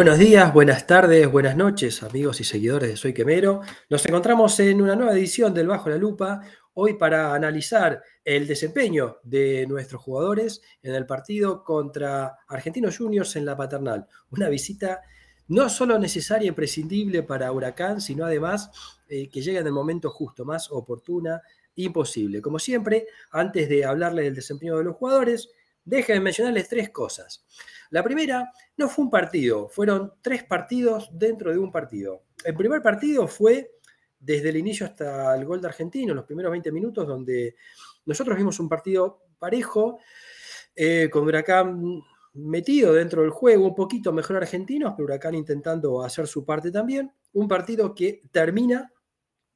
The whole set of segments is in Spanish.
Buenos días, buenas tardes, buenas noches, amigos y seguidores de Soy Quemero. Nos encontramos en una nueva edición del Bajo la Lupa, hoy para analizar el desempeño de nuestros jugadores en el partido contra Argentinos Juniors en la Paternal. Una visita no solo necesaria y e imprescindible para Huracán, sino además eh, que llega en el momento justo, más oportuna imposible. Como siempre, antes de hablarles del desempeño de los jugadores, déjenme mencionarles tres cosas. La primera no fue un partido, fueron tres partidos dentro de un partido. El primer partido fue desde el inicio hasta el gol de Argentino, los primeros 20 minutos, donde nosotros vimos un partido parejo, eh, con Huracán metido dentro del juego, un poquito mejor argentino, pero Huracán intentando hacer su parte también. Un partido que termina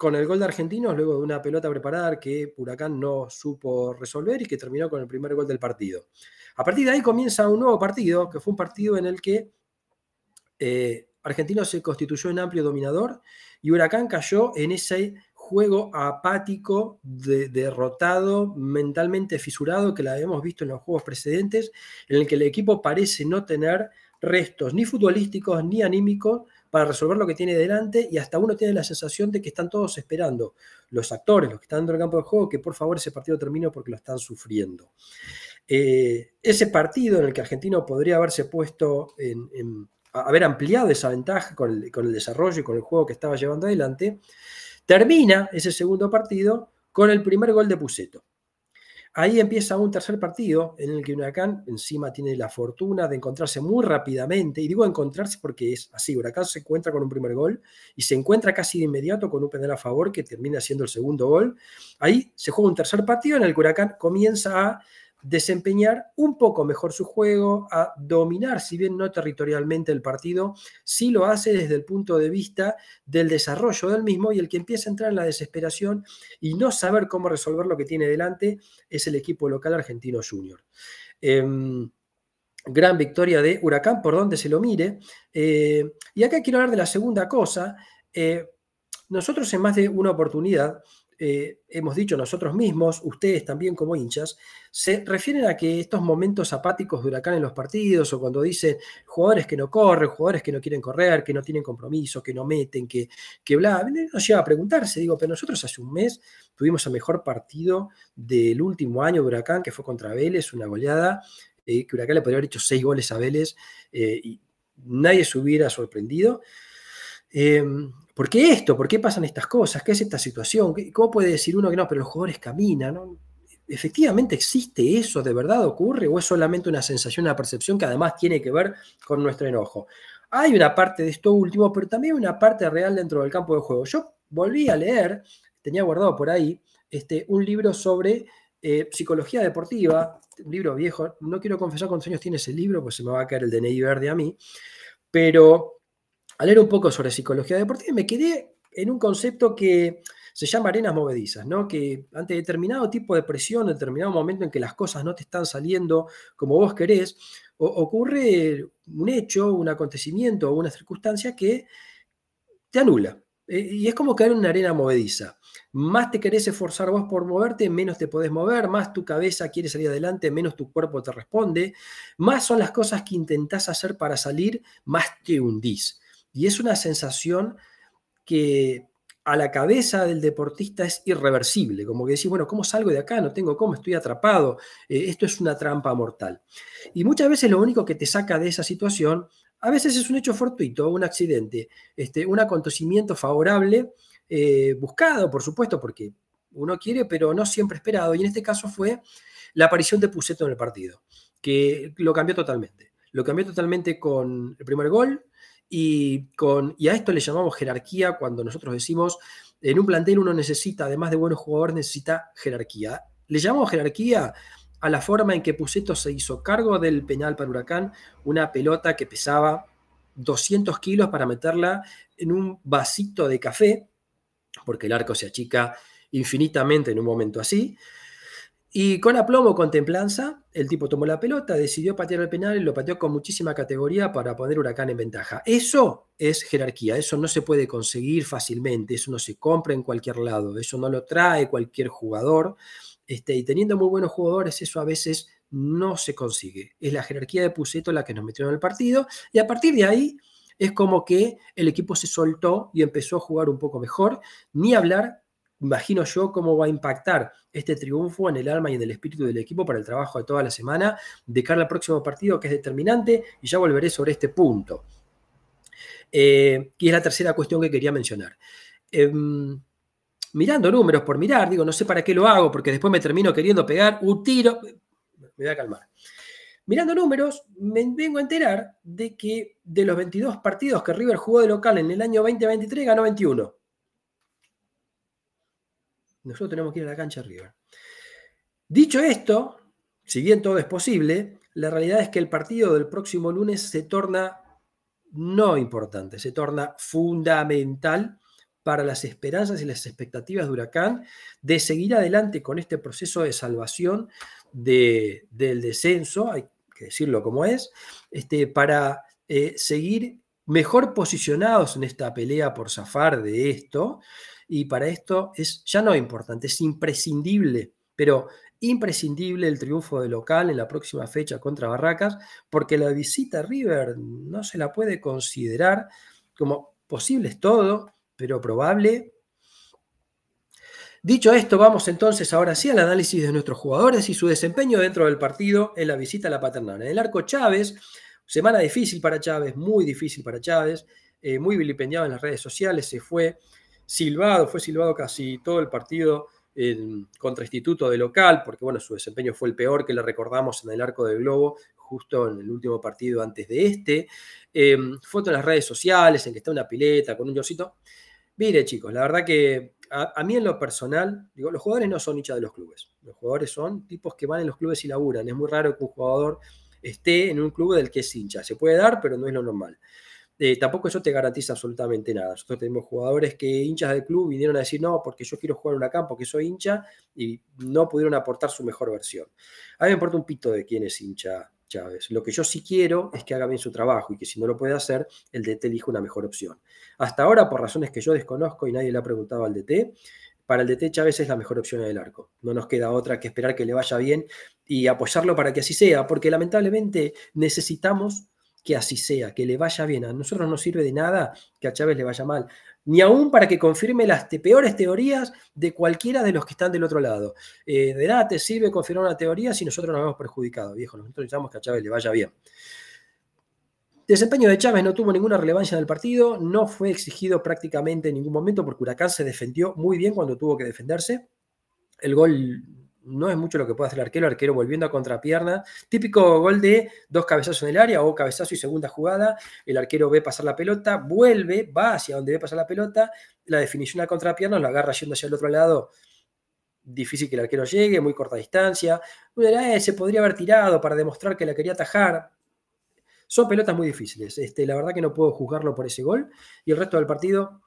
con el gol de Argentinos, luego de una pelota preparada que Huracán no supo resolver y que terminó con el primer gol del partido. A partir de ahí comienza un nuevo partido, que fue un partido en el que Argentinos eh, Argentino se constituyó en amplio dominador y Huracán cayó en ese juego apático, derrotado, mentalmente fisurado que la habíamos visto en los juegos precedentes, en el que el equipo parece no tener restos ni futbolísticos ni anímicos para resolver lo que tiene delante y hasta uno tiene la sensación de que están todos esperando, los actores, los que están dentro del campo de juego, que por favor ese partido termine porque lo están sufriendo. Eh, ese partido en el que Argentino podría haberse puesto en, haber ampliado esa ventaja con el, con el, desarrollo y con el juego que estaba llevando adelante, termina ese segundo partido con el primer gol de Puseto. Ahí empieza un tercer partido en el que Huracán encima tiene la fortuna de encontrarse muy rápidamente, y digo encontrarse porque es así, Huracán se encuentra con un primer gol y se encuentra casi de inmediato con un penal a favor que termina siendo el segundo gol. Ahí se juega un tercer partido en el que Huracán comienza a desempeñar un poco mejor su juego, a dominar, si bien no territorialmente el partido, si lo hace desde el punto de vista del desarrollo del mismo y el que empieza a entrar en la desesperación y no saber cómo resolver lo que tiene delante es el equipo local argentino junior. Em, gran victoria de Huracán, por donde se lo mire. Eh, y acá quiero hablar de la segunda cosa. Eh, nosotros en más de una oportunidad eh, hemos dicho nosotros mismos, ustedes también como hinchas, se refieren a que estos momentos apáticos de huracán en los partidos o cuando dicen jugadores que no corren, jugadores que no quieren correr, que no tienen compromiso, que no meten, que, que bla, nos lleva a preguntarse, digo, pero nosotros hace un mes tuvimos el mejor partido del último año de huracán, que fue contra Vélez, una goleada, eh, que huracán le podría haber hecho seis goles a Vélez eh, y nadie se hubiera sorprendido. Em, ¿Por qué esto? ¿Por qué pasan estas cosas? ¿Qué es esta situación? ¿Cómo puede decir uno que no, pero los jugadores caminan? ¿Efectivamente existe eso? ¿De verdad ocurre? ¿O es solamente una sensación, una percepción que además tiene que ver con nuestro enojo? Hay una parte de esto último, pero también una parte real dentro del campo de juego. Yo volví a leer, tenía guardado por ahí, este, un libro sobre eh, psicología deportiva, un libro viejo, no quiero confesar cuántos años tiene ese libro, pues se me va a caer el DNI verde a mí, pero al leer un poco sobre psicología deportiva me quedé en un concepto que se llama arenas movedizas, ¿no? que ante determinado tipo de presión, determinado momento en que las cosas no te están saliendo como vos querés, ocurre un hecho, un acontecimiento o una circunstancia que te anula. Eh, y es como caer en una arena movediza. Más te querés esforzar vos por moverte, menos te podés mover, más tu cabeza quiere salir adelante, menos tu cuerpo te responde, más son las cosas que intentás hacer para salir, más te hundís. Y es una sensación que a la cabeza del deportista es irreversible, como que decís, bueno, ¿cómo salgo de acá? No tengo cómo, estoy atrapado, eh, esto es una trampa mortal. Y muchas veces lo único que te saca de esa situación, a veces es un hecho fortuito, un accidente, este, un acontecimiento favorable, eh, buscado, por supuesto, porque uno quiere, pero no siempre esperado, y en este caso fue la aparición de Puseto en el partido, que lo cambió totalmente. Lo cambió totalmente con el primer gol, y, a esto le llamamos jerarquía cuando nosotros decimos, en un plantel uno necesita, además de buenos jugadores, necesita jerarquía. Le llamamos jerarquía a la forma en que Puseto se hizo cargo del penal para Huracán, una pelota que pesaba 200 kilos para meterla en un vasito de café, porque el arco se achica infinitamente en un momento así, y con aplomo, con templanza, el tipo tomó la pelota, decidió patear el penal y lo pateó con muchísima categoría para poner Huracán en ventaja. Eso es jerarquía, eso no se puede conseguir fácilmente, eso no se compra en cualquier lado, eso no lo trae cualquier jugador. Este, y teniendo muy buenos jugadores, eso a veces no se consigue. Es la jerarquía de Puseto la que nos metió en el partido y a partir de ahí es como que el equipo se soltó y empezó a jugar un poco mejor, ni hablar imagino yo cómo va a impactar este triunfo en el alma y en el espíritu del equipo para el trabajo de toda la semana de cara al próximo partido que es determinante y ya volveré sobre este punto. Eh, y es la tercera cuestión que quería mencionar. Em, mirando números por mirar, digo, no sé para qué lo hago porque después me termino queriendo pegar un tiro. Me voy a calmar. Mirando números, me vengo a enterar de que de los 22 partidos que River jugó de local en el año 2023 ganó 21. Nosotros tenemos que ir a la cancha arriba. Dicho esto, si bien todo es posible, la realidad es que el partido del próximo lunes se torna no importante, se torna fundamental para las esperanzas y las expectativas de Huracán de seguir adelante con este proceso de salvación del descenso, hay que decirlo como es, este, para eh, seguir mejor posicionados en esta pelea por zafar de esto. Y para esto es ya no importante, es imprescindible, pero imprescindible el triunfo de local en la próxima fecha contra Barracas, porque la visita a River no se la puede considerar como posible es todo, pero probable. Dicho esto, vamos entonces ahora sí al análisis de nuestros jugadores y su desempeño dentro del partido en la visita a la paternal. En el arco Chávez, Semana difícil para Chávez, muy difícil para Chávez, eh, muy vilipendiado en las redes sociales, se fue silbado, fue silbado casi todo el partido contra Instituto de local, porque bueno, su desempeño fue el peor que le recordamos en el arco del globo, justo en el último partido antes de este. Em, foto en las redes sociales, en que está una pileta con un yocito. Mire, chicos, la verdad que a, a, mí en lo personal, digo, los jugadores no son hinchas de los clubes. Los jugadores son tipos que van en los clubes y laburan. Es muy raro que un jugador esté en un club del que es hincha. Se puede dar, pero no es lo normal. Eh, tampoco eso te garantiza absolutamente nada. Nosotros tenemos jugadores que hinchas del club vinieron a decir, no, porque yo quiero jugar en campo que soy hincha, y no pudieron aportar su mejor versión. A mí me importa un pito de quién es hincha Chávez. Lo que yo sí quiero es que haga bien su trabajo y que si no lo puede hacer, el DT elija una mejor opción. Hasta ahora, por razones que yo desconozco y nadie le ha preguntado al DT, para el DT Chávez es la mejor opción del el arco. No nos queda otra que esperar que le vaya bien y apoyarlo para que así sea, porque lamentablemente necesitamos que así sea, que le vaya bien. A nosotros no sirve de nada que a Chávez le vaya mal, ni aún para que confirme las peores teorías de cualquiera de los que están del otro lado. Eh, de nada te sirve confirmar una teoría si nosotros nos hemos perjudicado, viejo. Nosotros necesitamos que a Chávez le vaya bien desempeño de Chávez no tuvo ninguna relevancia en el partido, no fue exigido prácticamente en ningún momento porque Huracán se defendió muy bien cuando tuvo que defenderse. El gol no es mucho lo que puede hacer el arquero, el arquero volviendo a contrapierna. Típico gol de dos cabezazos en el área o cabezazo y segunda jugada. El arquero ve pasar la pelota, vuelve, va hacia donde ve pasar la pelota. La definición a contrapierna lo agarra yendo hacia el otro lado. Difícil que el arquero llegue, muy corta distancia. Una, eh, se podría haber tirado para demostrar que la quería atajar. Son pelotas muy difíciles. Este, la verdad que no puedo juzgarlo por ese gol. Y el resto del partido,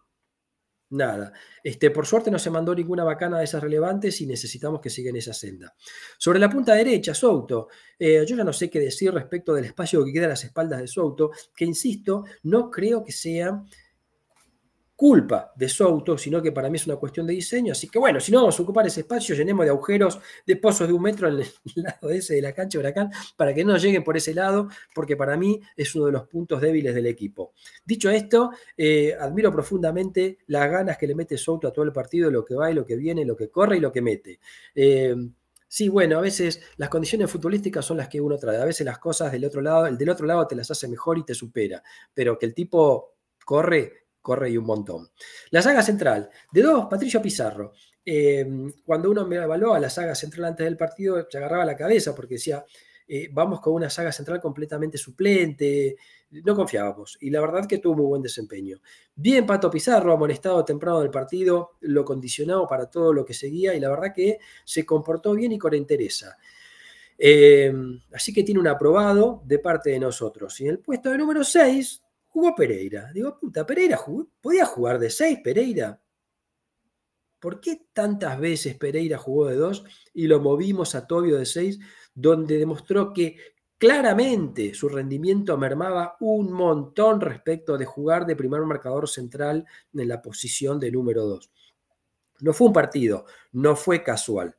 nada. Este, por suerte no se mandó ninguna bacana de esas relevantes y necesitamos que siga en esa senda. Sobre la punta derecha, Souto. Eh, yo ya no sé qué decir respecto del espacio que queda a las espaldas de Souto, que insisto, no creo que sea culpa de Souto sino que para mí es una cuestión de diseño. Así que bueno, si no vamos a ocupar ese espacio, llenemos de agujeros, de pozos de un metro en el lado ese de la cancha Huracán, para que no lleguen por ese lado, porque para mí es uno de los puntos débiles del equipo. Dicho esto, eh, admiro profundamente las ganas que le mete Souto a todo el partido, lo que va y lo que viene, lo que corre y lo que mete. Eh, sí, bueno, a veces las condiciones futbolísticas son las que uno trae. A veces las cosas del otro lado, el del otro lado te las hace mejor y te supera. Pero que el tipo corre corre y un montón. La saga central. De dos, Patricio Pizarro. Em, cuando uno me a la saga central antes del partido, se agarraba la cabeza porque decía, eh, vamos con una saga central completamente suplente, no confiábamos. Y la verdad que tuvo un buen desempeño. Bien, Pato Pizarro, amonestado temprano del partido, lo condicionado para todo lo que seguía y la verdad que se comportó bien y con interés. Em, así que tiene un aprobado de parte de nosotros. Y en el puesto de número 6 jugó Pereira. Digo, puta, Pereira podía jugar de 6 Pereira. ¿Por qué tantas veces Pereira jugó de 2 y lo movimos a Tobio de 6, donde demostró que claramente su rendimiento mermaba un montón respecto de jugar de primer marcador central en la posición de número 2? No fue un partido, no fue casual.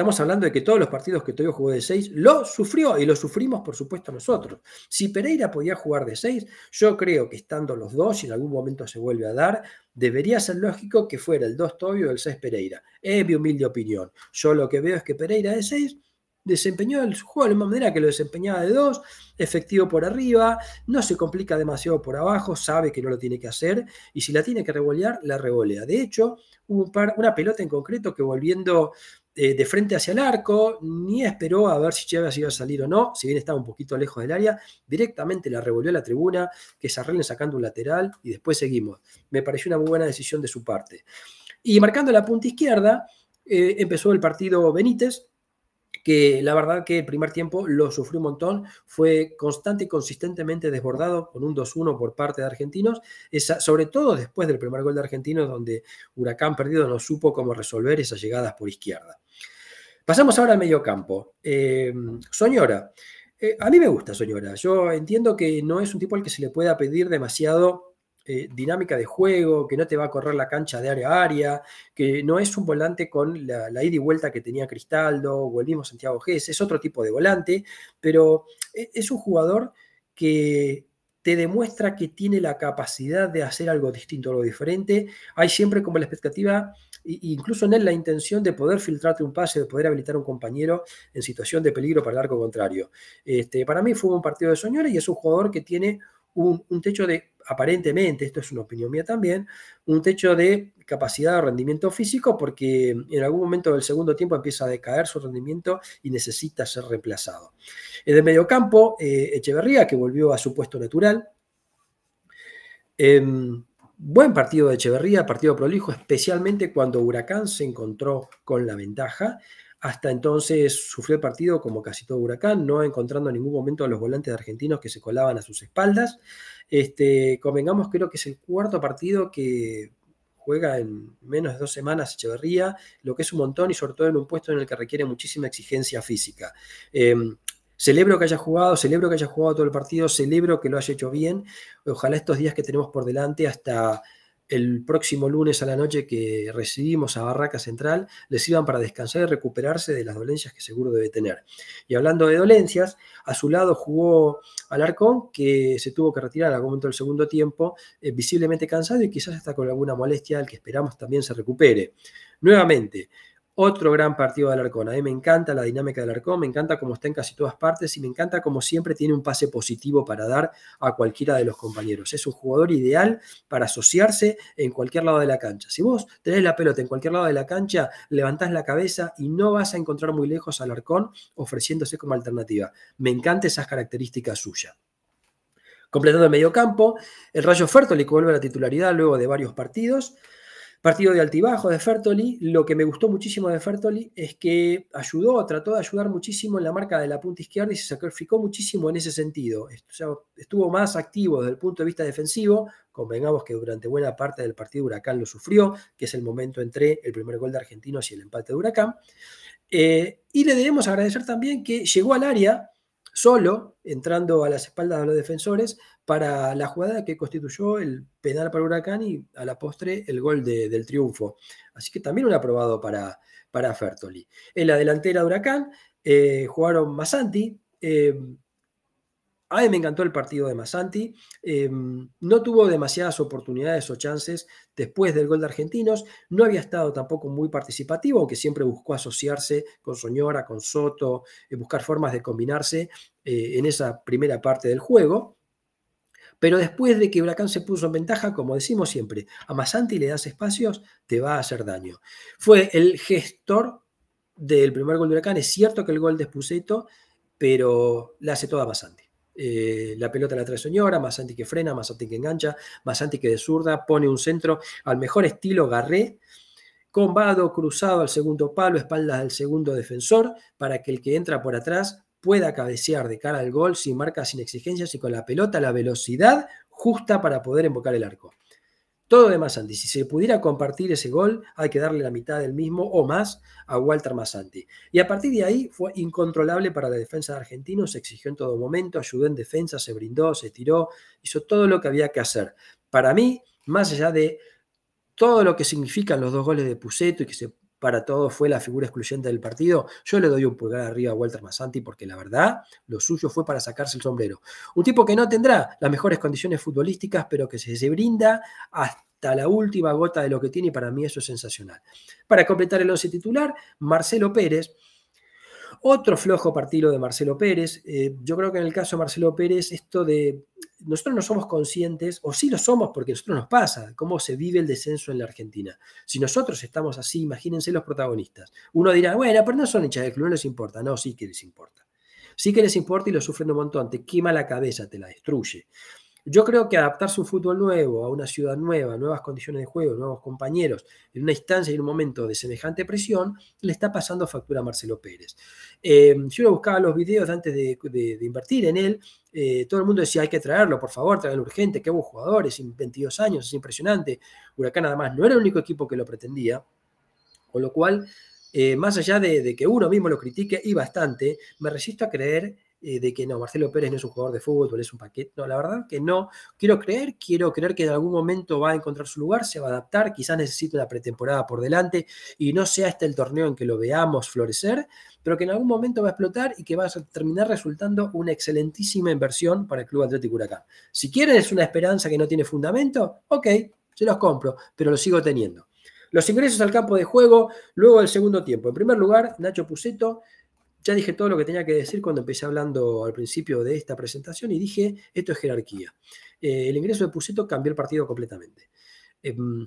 Estamos hablando de que todos los partidos que Tobio jugó de 6 lo sufrió y lo sufrimos, por supuesto, nosotros. Si Pereira podía jugar de 6, yo creo que estando los dos, y en algún momento se vuelve a dar, debería ser lógico que fuera el 2 Tobio o el 6 Pereira. Es mi humilde opinión. Yo lo que veo es que Pereira de 6 desempeñó el juego de la misma manera que lo desempeñaba de 2, efectivo por arriba, no se complica demasiado por abajo, sabe que no lo tiene que hacer y si la tiene que revolear, la revolea. De hecho, un par, una pelota en concreto que volviendo eh, de frente hacia el arco, ni esperó a ver si Chávez iba a salir o no, si bien estaba un poquito lejos del área, directamente la revolvió a la tribuna, que se arreglen sacando un lateral y después seguimos. Me pareció una muy buena decisión de su parte. Y marcando la punta izquierda, eh, empezó el partido Benítez, que la verdad que el primer tiempo lo sufrió un montón, fue constante y consistentemente desbordado con un 2-1 por parte de argentinos, sobre todo después del primer gol de argentinos donde Huracán perdido no supo cómo resolver esas llegadas por izquierda. Pasamos ahora al mediocampo. Eh, Señora, eh, a mí me gusta señora. Yo entiendo que no es un tipo al que se le pueda pedir demasiado eh, dinámica de juego, que no te va a correr la cancha de área a área, que no es un volante con la, ida y vuelta que tenía Cristaldo o el mismo Santiago Gés, es otro tipo de volante, pero e, es un jugador que te demuestra que tiene la capacidad de hacer algo distinto, algo diferente. Hay siempre como la expectativa, incluso en él, la intención de poder filtrarte un pase, de poder habilitar a un compañero en situación de peligro para el arco contrario. Este, para mí fue un partido de soñores y es un jugador que tiene un, techo de, aparentemente, esto es una opinión mía también, un techo de capacidad de rendimiento físico porque en algún momento del segundo tiempo empieza a decaer su rendimiento y necesita ser reemplazado. En el mediocampo, campo eh, Echeverría, que volvió a su puesto natural. Em, buen partido de Echeverría, partido prolijo, especialmente cuando Huracán se encontró con la ventaja. Hasta entonces sufrió el partido como casi todo Huracán, no encontrando en ningún momento a los volantes argentinos que se colaban a sus espaldas. Este, convengamos, creo que es el cuarto partido que juega en menos de dos semanas Echeverría, lo que es un montón y sobre todo en un puesto en el que requiere muchísima exigencia física. Em, celebro que haya jugado, celebro que haya jugado todo el partido, celebro que lo haya hecho bien. Ojalá estos días que tenemos por delante hasta el próximo lunes a la noche que recibimos a Barraca Central les iban para descansar y recuperarse de las dolencias que seguro debe tener. Y hablando de dolencias, a su lado jugó Alarcón, que se tuvo que retirar al momento del segundo tiempo, eh, visiblemente cansado y quizás hasta con alguna molestia, al que esperamos también se recupere. Nuevamente, otro gran partido de Alarcón. A mí me encanta la dinámica de Alarcón, me encanta cómo está en casi todas partes y me encanta cómo siempre tiene un pase positivo para dar a cualquiera de los compañeros. Es un jugador ideal para asociarse en cualquier lado de la cancha. Si vos tenés la pelota en cualquier lado de la cancha, levantás la cabeza y no vas a encontrar muy lejos a Alarcón ofreciéndose como alternativa. Me encantan esas características suyas. Completando el campo, el Rayo Fertoli le vuelve a la titularidad luego de varios partidos. Partido de altibajo de Fertoli. Lo que me gustó muchísimo de Fertoli es que ayudó, trató de ayudar muchísimo en la marca de la punta izquierda y se sacrificó muchísimo en ese sentido. estuvo más activo desde el punto de vista defensivo. Convengamos que durante buena parte del partido Huracán lo sufrió, que es el momento entre el primer gol de Argentinos y el empate de Huracán. Eh, y le debemos agradecer también que llegó al área solo, entrando a las espaldas de los defensores, para la jugada que constituyó el penal para Huracán y a la postre el gol del triunfo. Así que también un aprobado para, para Fertoli. En la delantera de Huracán eh, jugaron Masanti. Eh, a mí me encantó el partido de Masanti. Eh, no tuvo demasiadas oportunidades o chances después del gol de Argentinos. No había estado tampoco muy participativo, aunque siempre buscó asociarse con Soñora, con Soto, buscar formas de combinarse en esa primera parte del juego. Pero después de que Huracán se puso en ventaja, como decimos siempre, a Masanti le das espacios, te va a hacer daño. Fue el gestor del primer gol de Huracán. Es cierto que el gol de Spuseto, pero la hace toda Masanti. Eh, la pelota la trae señora, Masanti que frena, Masanti que engancha, Masanti que de zurda, pone un centro al mejor estilo Garré, combado, cruzado al segundo palo, espaldas al segundo defensor, para que el que entra por atrás pueda cabecear de cara al gol sin marcas, sin exigencias y con la pelota la velocidad justa para poder invocar el arco. Todo de Masanti. Si se pudiera compartir ese gol, hay que darle la mitad del mismo o más a Walter Masanti. Y a partir de ahí fue incontrolable para la defensa de Argentinos, se exigió en todo momento, ayudó en defensa, se brindó, se tiró, hizo todo lo que había que hacer. Para mí, más allá de todo lo que significan los dos goles de Puseto y que se para todos fue la figura excluyente del partido, yo le doy un pulgar arriba a Walter Massanti porque la verdad, lo suyo fue para sacarse el sombrero. Un tipo que no tendrá las mejores condiciones futbolísticas, pero que se, brinda hasta la última gota de lo que tiene y para mí eso es sensacional. Para completar el once titular, Marcelo Pérez, otro flojo partido de Marcelo Pérez. Eh, yo creo que en el caso de Marcelo Pérez, esto de nosotros no somos conscientes, o sí lo somos porque a nosotros nos pasa, cómo se vive el descenso en la Argentina. Si nosotros estamos así, imagínense los protagonistas. Uno dirá, bueno, pero no son hinchas del club, no les importa. No, sí que les importa. Sí que les importa y lo sufren un montón. Te quema la cabeza, te la destruye. Yo creo que adaptar su fútbol nuevo a una ciudad nueva, nuevas condiciones de juego, nuevos compañeros, en una instancia y en un momento de semejante presión, le está pasando factura a Marcelo Pérez. yo eh, lo buscaba los videos antes de, invertir en él, eh, todo el mundo decía, hay que traerlo, por favor, traerlo urgente, qué buen jugador, es 22 años, es impresionante. Huracán además no era el único equipo que lo pretendía, con lo cual, eh, más allá de, de que uno mismo lo critique y bastante, me resisto a creer eh, de que no, Marcelo Pérez no es un jugador de fútbol, es un paquete. No, la verdad que no. Quiero creer, quiero creer que en algún momento va a encontrar su lugar, se va a adaptar, quizás necesite una pretemporada por delante y no sea este el torneo en que lo veamos florecer, pero que en algún momento va a explotar y que va a terminar resultando una excelentísima inversión para el Club Atlético Huracán. Si quieren es una esperanza que no tiene fundamento, ok, se los compro, pero lo sigo teniendo. Los ingresos al campo de juego luego del segundo tiempo. En primer lugar, Nacho Puceto ya dije todo lo que tenía que decir cuando empecé hablando al principio de esta presentación y dije, esto es jerarquía. Eh, el ingreso de Puseto cambió el partido completamente. Em,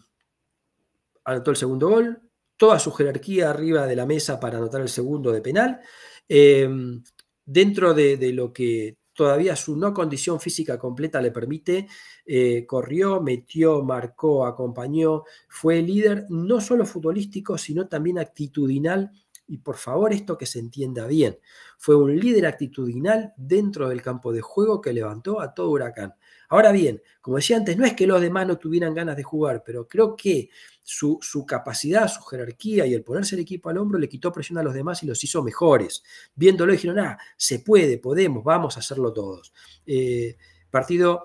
anotó el segundo gol, toda su jerarquía arriba de la mesa para anotar el segundo de penal. Em, dentro de, de, lo que todavía su no condición física completa le permite, eh, corrió, metió, marcó, acompañó, fue líder no solo futbolístico, sino también actitudinal y por favor, esto que se entienda bien. Fue un líder actitudinal dentro del campo de juego que levantó a todo huracán. Ahora bien, como decía antes, no es que los demás no tuvieran ganas de jugar, pero creo que su, capacidad, su jerarquía y el ponerse el equipo al hombro le quitó presión a los demás y los hizo mejores. Viéndolo dijeron, ah, se puede, podemos, vamos a hacerlo todos. Eh, partido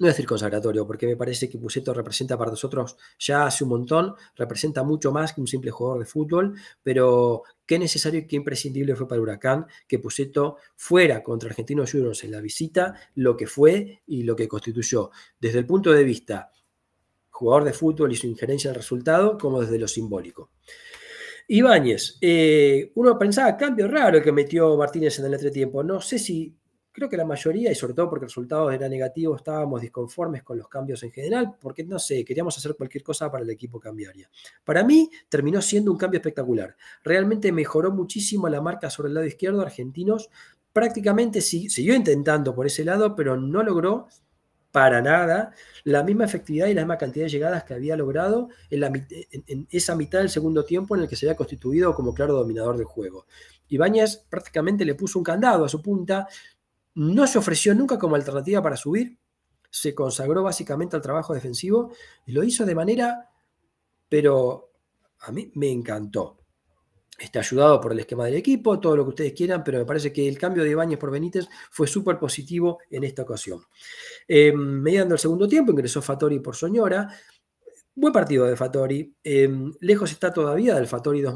no decir consagratorio, porque me parece que Puseto representa para nosotros ya hace un montón, representa mucho más que un simple jugador de fútbol, pero qué necesario y qué imprescindible fue para Huracán que Puseto fuera contra Argentinos Juniors en la visita, lo que fue y lo que constituyó. Desde el punto de vista jugador de fútbol y su injerencia en el resultado, como desde lo simbólico. Ibáñez, eh, uno pensaba ah, cambio raro que metió Martínez en el entretiempo. No sé si creo que la mayoría, y sobre todo porque el resultado era negativo, estábamos disconformes con los cambios en general, porque no sé, queríamos hacer cualquier cosa para el equipo cambiaría. Para mí terminó siendo un cambio espectacular. Realmente mejoró muchísimo la marca sobre el lado izquierdo, Argentinos prácticamente siguió intentando por ese lado, pero no logró para nada la misma efectividad y la misma cantidad de llegadas que había logrado en, esa mitad del segundo tiempo en el que se había constituido como claro dominador del juego. Ibáñez prácticamente le puso un candado a su punta, no se ofreció nunca como alternativa para subir, se consagró básicamente al trabajo defensivo y lo hizo de manera, pero a mí me encantó. Está ayudado por el esquema del equipo, todo lo que ustedes quieran, pero me parece que el cambio de Ibañez por Benítez fue súper positivo en esta ocasión. Em, mediando el segundo tiempo, ingresó Fatori por Soñora. Buen partido de Fatori. Em, lejos está todavía del Fatori del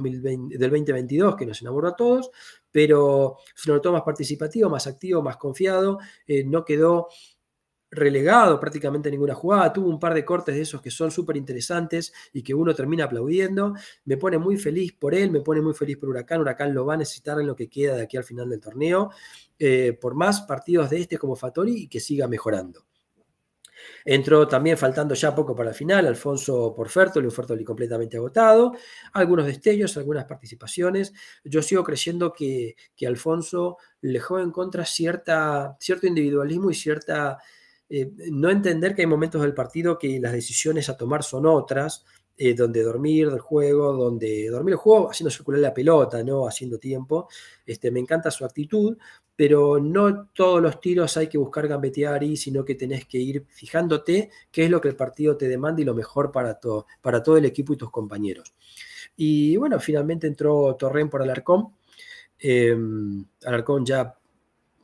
2022 que nos enamoró a todos, pero se notó más participativo, más activo, más confiado, eh, no quedó relegado prácticamente ninguna jugada, tuvo un par de cortes de esos que son súper interesantes y que uno termina aplaudiendo, me pone muy feliz por él, me pone muy feliz por Huracán, Huracán lo va a necesitar en lo que queda de aquí al final del torneo, eh, por más partidos de este como Fatori y que siga mejorando. Entró también, faltando ya poco para el final, Alfonso Porfertoli, un Fertoli completamente agotado, algunos destellos, algunas participaciones. Yo sigo creyendo que, Alfonso le en contra cierto individualismo y cierta... Eh, no entender que hay momentos del partido que las decisiones a tomar son otras, eh, donde dormir del juego, donde dormir el juego haciendo circular la pelota, ¿no? Haciendo tiempo. Este, me encanta su actitud, pero no todos los tiros hay que buscar gambetear y, sino que tenés que ir fijándote qué es lo que el partido te demanda y lo mejor para, todo, para todo el equipo y tus compañeros. Y bueno, finalmente entró Torren por Alarcón. Em, Alarcón ya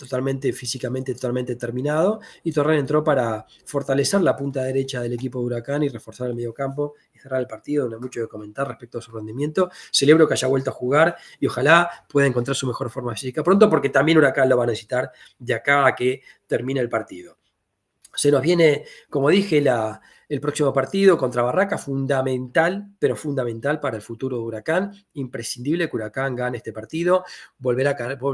totalmente físicamente, totalmente terminado. Y torreal entró para fortalecer la punta derecha del equipo de Huracán y reforzar el medio campo, y cerrar el partido. No hay mucho que comentar respecto a su rendimiento. Celebro que haya vuelto a jugar y ojalá pueda encontrar su mejor forma física pronto, porque también Huracán lo va a necesitar de acá a que termine el partido. Se nos viene, como dije, el próximo partido contra Barraca, fundamental, pero fundamental para el futuro de Huracán. Imprescindible que Huracán gane este partido. Volverá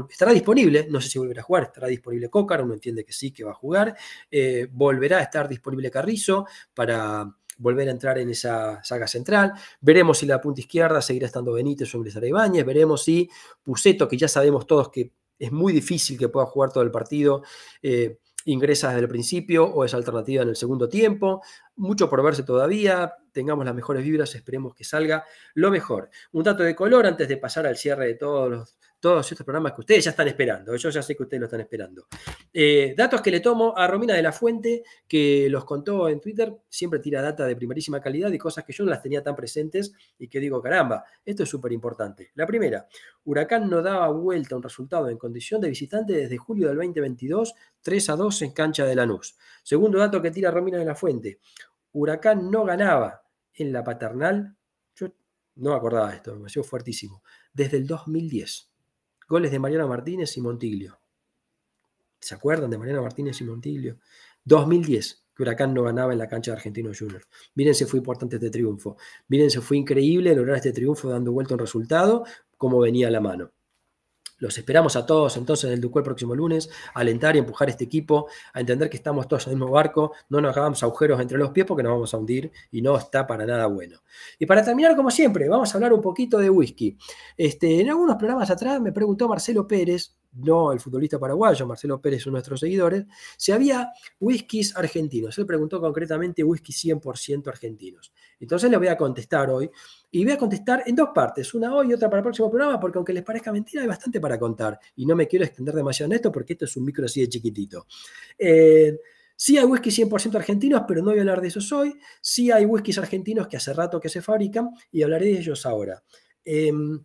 estará disponible, no sé si volverá a jugar, estará disponible Cócar, uno entiende que sí, que va a jugar. Eh, volverá a estar disponible Carrizo para volver a entrar en esa saga central. Veremos si la punta izquierda seguirá estando Benítez o ingresará Veremos si Puseto, que ya sabemos todos que es muy difícil que pueda jugar todo el partido, eh, ingresa desde el principio o es alternativa en el segundo tiempo. Mucho por verse todavía, tengamos las mejores vibras, esperemos que salga lo mejor. Un dato de color antes de pasar al cierre de todos los todos estos programas que ustedes ya están esperando. Yo ya sé que ustedes lo están esperando. Eh, datos que le tomo a Romina de la Fuente, que los contó en Twitter, siempre tira data de primerísima calidad y cosas que yo no las tenía tan presentes y que digo, caramba, esto es súper importante. La primera, Huracán no daba vuelta un resultado en condición de visitante desde julio del 2022, 3 a 2 en cancha de Lanús. Segundo dato que tira Romina de la Fuente, Huracán no ganaba en la paternal. Yo no me acordaba de esto, me sido fuertísimo. Desde el 2010. Goles de Mariano Martínez y Montiglio. ¿Se acuerdan de Mariano Martínez y Montiglio? 2010, que Huracán no ganaba en la cancha de Argentino Junior. Miren se fue importante este triunfo. Miren se fue increíble lograr este triunfo dando vuelta un resultado, como venía a la mano. Los esperamos a todos entonces en el duque el próximo lunes, alentar y empujar este equipo, a entender que estamos todos en el mismo barco, no nos hagamos agujeros entre los pies porque nos vamos a hundir y no está para nada bueno. Y para terminar, como siempre, vamos a hablar un poquito de whisky. Este, en algunos programas atrás me preguntó Marcelo Pérez no el futbolista paraguayo, Marcelo Pérez, uno de nuestros seguidores, si había whiskies argentinos. Él preguntó concretamente whisky 100% argentinos. Entonces le voy a contestar hoy. Y voy a contestar en dos partes, una hoy y otra para el próximo programa, porque aunque les parezca mentira, hay bastante para contar. Y no me quiero extender demasiado en esto, porque esto es un micro así de chiquitito. Eh, sí hay whisky 100% argentinos, pero no voy a hablar de eso hoy. Sí hay whiskies argentinos que hace rato que se fabrican y hablaré de ellos ahora. Em,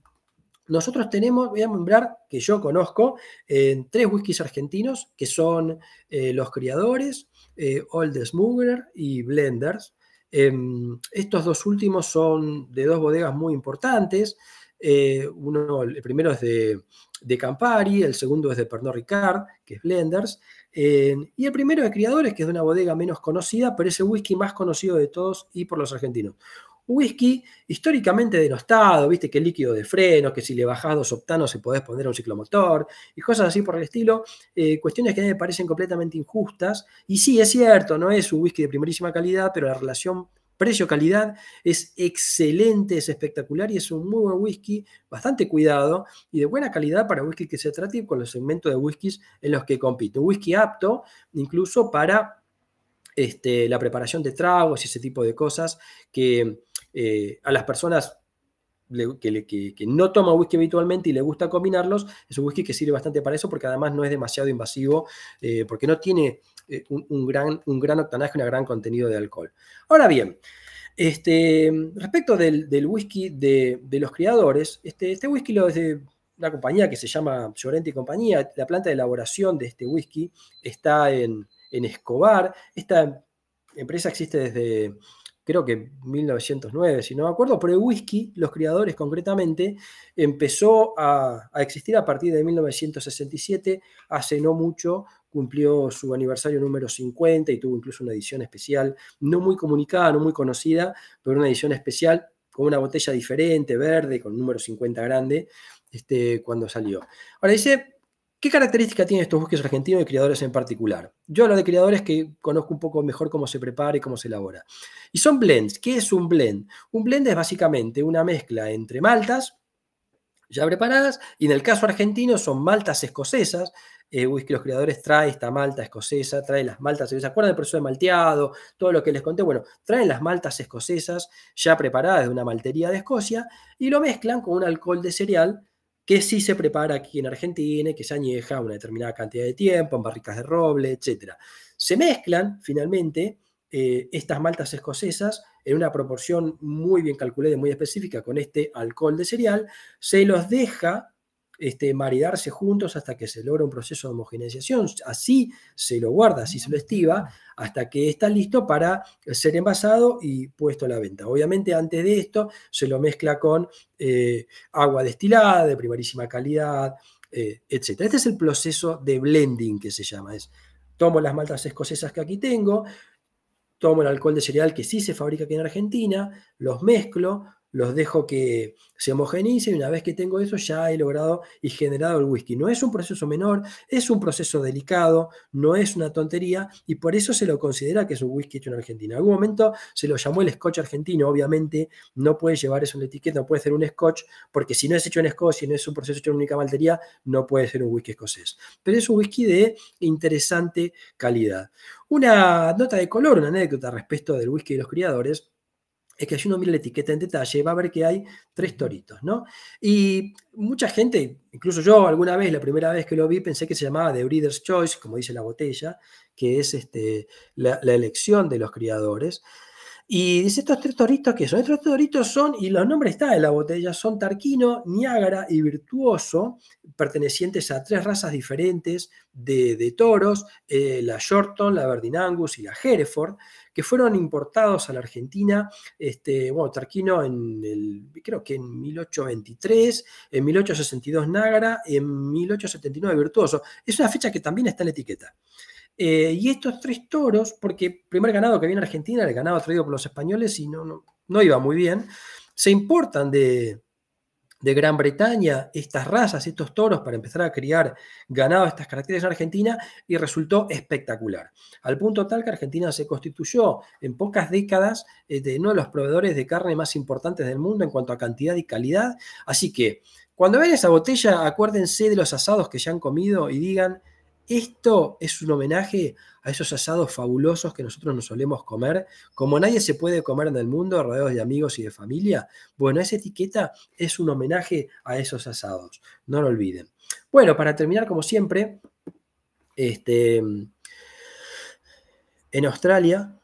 nosotros tenemos, voy a nombrar, que yo conozco, tres whiskies argentinos, que son eh, Los Criadores, eh, Old Smuggler y Blenders. Em, estos dos últimos son de dos bodegas muy importantes. Eh, uno, el primero es de, de, Campari, el segundo es de Pernod Ricard, que es Blenders. Em, y el primero de Criadores, que es de una bodega menos conocida, pero es el whisky más conocido de todos y por los argentinos whisky históricamente denostado, viste que líquido de freno, que si le bajás dos octanos se podés poner a un ciclomotor y cosas así por el estilo, eh, cuestiones que a mí me parecen completamente injustas. Y sí, es cierto, no es un whisky de primerísima calidad, pero la relación precio-calidad es excelente, es espectacular y es un muy buen whisky, bastante cuidado y de buena calidad para whisky que se trate con los segmentos de whiskies en los que compite. Un whisky apto incluso para este, la preparación de tragos y ese tipo de cosas que eh, a las personas que, no toma whisky habitualmente y le gusta combinarlos, es un whisky que sirve bastante para eso porque además no es demasiado invasivo, eh, porque no tiene eh, un, gran, un gran octanaje, un gran contenido de alcohol. Ahora bien, este, respecto del, whisky de, los criadores, este, este whisky lo es de una compañía que se llama Llorente y Compañía, la planta de elaboración de este whisky está en Escobar, esta empresa existe desde creo que 1909, si no me acuerdo, pero el whisky, los criadores concretamente, empezó a, existir a partir de 1967, hace no mucho, cumplió su aniversario número 50 y tuvo incluso una edición especial, no muy comunicada, no muy conocida, pero una edición especial con una botella diferente, verde, con número 50 grande, este, cuando salió. Ahora dice, ¿Qué característica tienen estos bosques argentinos y criadores en particular? Yo hablo de criadores que conozco un poco mejor cómo se prepara y cómo se elabora. Y son blends. ¿Qué es un blend? Un blend es básicamente una mezcla entre maltas ya preparadas y en el caso argentino son maltas escocesas. Eh, whisky, los criadores trae esta malta escocesa, trae las maltas, ¿se acuerdan del proceso de malteado? Todo lo que les conté, bueno, traen las maltas escocesas ya preparadas de una maltería de Escocia y lo mezclan con un alcohol de cereal que sí se prepara aquí en Argentina que se añeja una determinada cantidad de tiempo en barricas de roble, etc. Se mezclan finalmente eh, estas maltas escocesas en una proporción muy bien calculada y muy específica con este alcohol de cereal, se los deja este, maridarse juntos hasta que se logra un proceso de homogeneización. Así se lo guarda, así se lo estiva, hasta que está listo para ser envasado y puesto a la venta. Obviamente antes de esto se lo mezcla con eh, agua destilada de primarísima calidad, eh, etc. Este es el proceso de blending que se llama. Es, tomo las maltas escocesas que aquí tengo, tomo el alcohol de cereal que sí se fabrica aquí en Argentina, los mezclo, los dejo que se homogenicen y una vez que tengo eso ya he logrado y generado el whisky. No es un proceso menor, es un proceso delicado, no es una tontería y por eso se lo considera que es un whisky hecho en Argentina. En algún momento se lo llamó el scotch argentino, obviamente no puede llevar eso en la etiqueta, no puede ser un scotch, porque si no es hecho en Escocia, y no es un proceso hecho en única maltería, no puede ser un whisky escocés. Pero es un whisky de interesante calidad. Una nota de color, una anécdota respecto del whisky de los criadores es que si uno mira la etiqueta en detalle, va a ver que hay tres toritos, ¿no? Y mucha gente, incluso yo alguna vez, la primera vez que lo vi, pensé que se llamaba The Breeder's Choice, como dice la botella, que es este, la, la elección de los criadores. Y dice estos tres toritos que son. Estos tres toritos son, y los nombres están en la botella, son Tarquino, Niágara y Virtuoso, pertenecientes a tres razas diferentes de, toros, eh, la Shorton, la Verdinangus y la Hereford, que fueron importados a la Argentina, este, bueno, Tarquino en el, creo que en 1823, en 1862 Nágara, en 1879 Virtuoso. Es una fecha que también está en la etiqueta. Eh, y estos tres toros, porque primer ganado que viene a Argentina, el ganado traído por los españoles y no, no, iba muy bien, se importan de, Gran Bretaña estas razas, estos toros, para empezar a criar ganado de estas características en Argentina y resultó espectacular. Al punto tal que Argentina se constituyó en pocas décadas eh, de uno de los proveedores de carne más importantes del mundo en cuanto a cantidad y calidad. Así que cuando vean esa botella, acuérdense de los asados que ya han comido y digan, esto es un homenaje a esos asados fabulosos que nosotros nos solemos comer. Como nadie se puede comer en el mundo, rodeados de amigos y de familia, bueno, esa etiqueta es un homenaje a esos asados. No lo olviden. Bueno, para terminar, como siempre, este, en Australia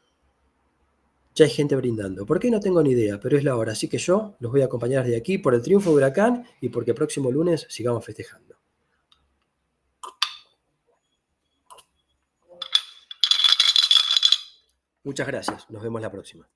ya hay gente brindando. ¿Por qué? No tengo ni idea, pero es la hora. Así que yo los voy a acompañar de aquí por el triunfo de Huracán y porque el próximo lunes sigamos festejando. Muchas gracias. Nos vemos la próxima.